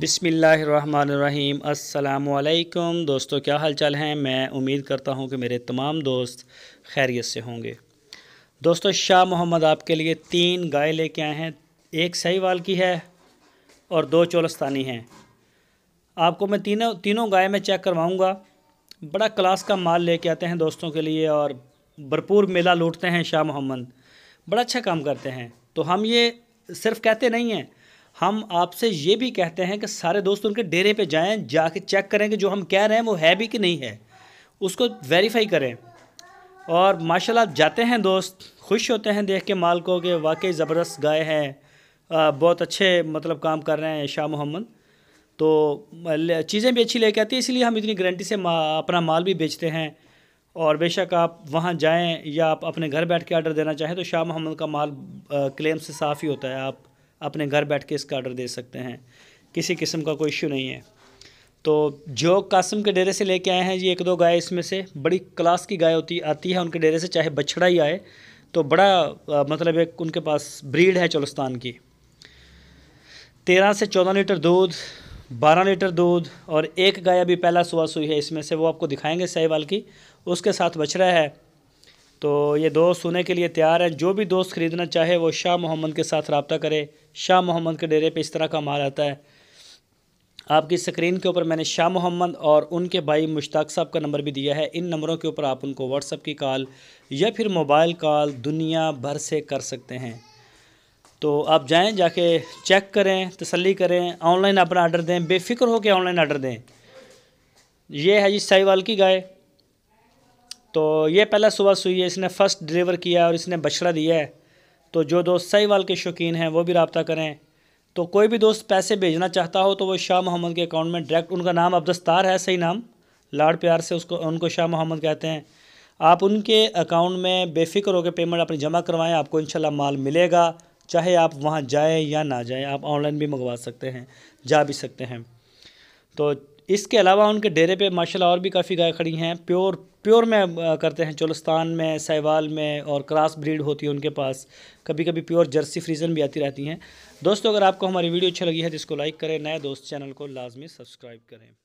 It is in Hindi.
बिसमीम् अल्लाम दोस्तों क्या हाल चाल हैं मैं उम्मीद करता हूं कि मेरे तमाम दोस्त खैरियत से होंगे दोस्तों शाह मोहम्मद आपके लिए तीन गाय लेके आए हैं एक सहीवाल की है और दो चोलस्तानी हैं आपको मैं तीनों तीनों गाय में चेक करवाऊंगा बड़ा क्लास का माल लेके आते हैं दोस्तों के लिए और भरपूर मेला लूटते हैं शाह मोहम्मद बड़ा अच्छा काम करते हैं तो हम ये सिर्फ कहते नहीं हैं हम आपसे ये भी कहते हैं कि सारे दोस्त उनके डेरे पे जाएं जाके चेक करें कि जो हम कह रहे हैं वो है भी कि नहीं है उसको वेरीफाई करें और माशाल्लाह आप जाते हैं दोस्त खुश होते हैं देख के माल को कि वाकई ज़बरदस्त गाय हैं बहुत अच्छे मतलब काम कर रहे हैं शाह मोहम्मद तो चीज़ें भी अच्छी लेके आती है इसलिए हम इतनी गारंटी से मा, अपना माल भी बेचते हैं और बेशक आप वहाँ जाएँ या आप अपने घर बैठ के आर्डर देना चाहें तो शाह मोहम्मद का माल क्लेम से साफ़ ही होता है आप अपने घर बैठ के इसका ऑर्डर दे सकते हैं किसी किस्म का कोई इशू नहीं है तो जो कासम के डेरे से लेके आए हैं ये एक दो गाय इसमें से बड़ी क्लास की गाय होती आती है उनके डेरे से चाहे बछड़ा ही आए तो बड़ा आ, मतलब एक उनके पास ब्रीड है चौलस्तान की तेरह से चौदह लीटर दूध बारह लीटर दूध और एक गाय अभी पहला सुबह सुई है इसमें से वो आपको दिखाएंगे सहीवाल की उसके साथ बछड़ा है तो ये दोस्त सुनने के लिए तैयार हैं जो भी दोस्त ख़रीदना चाहे वो शाह मोहम्मद के साथ रबता करे शाह मोहम्मद के डेरे पे इस तरह का माल आता है आपकी स्क्रीन के ऊपर मैंने शाह मोहम्मद और उनके भाई मुश्ताक साहब का नंबर भी दिया है इन नंबरों के ऊपर आप उनको व्हाट्सअप की कॉल या फिर मोबाइल कॉल दुनिया भर से कर सकते हैं तो आप जाएँ जाके चेक करें तसली करें ऑनलाइन अपना आर्डर दें बेफिक्र होकर ऑनलाइन आर्डर दें यह है जी साहिवाल की गाय तो ये पहला सुबह सुई है इसने फ़र्स्ट डिलीवर किया और इसने बछड़ा दिया है तो जो दोस्त सही वाल के शौकीन हैं वो भी रबता करें तो कोई भी दोस्त पैसे भेजना चाहता हो तो वो शाह मोहम्मद के अकाउंट में डायरेक्ट उनका नाम अब्दस्तार है सही नाम लाड़ प्यार से उसको उनको शाह मोहम्मद कहते हैं आप उनके अकाउंट में बेफिक्र होकर पेमेंट अपनी जमा करवाएं आपको इंशाल्लाह माल मिलेगा चाहे आप वहाँ जाएँ या ना जाएँ आप ऑनलाइन भी मंगवा सकते हैं जा भी सकते हैं तो इसके अलावा उनके डेरे पे माशाल्लाह और भी काफ़ी गाय खड़ी हैं प्योर प्योर में करते हैं चोलस्तान में सहवाल में और क्रॉस ब्रीड होती है उनके पास कभी कभी प्योर जर्सी फ्रीजन भी आती रहती हैं दोस्तों अगर आपको हमारी वीडियो अच्छी लगी है तो इसको लाइक करें नए दोस्त चैनल को लाजमी सब्सक्राइब करें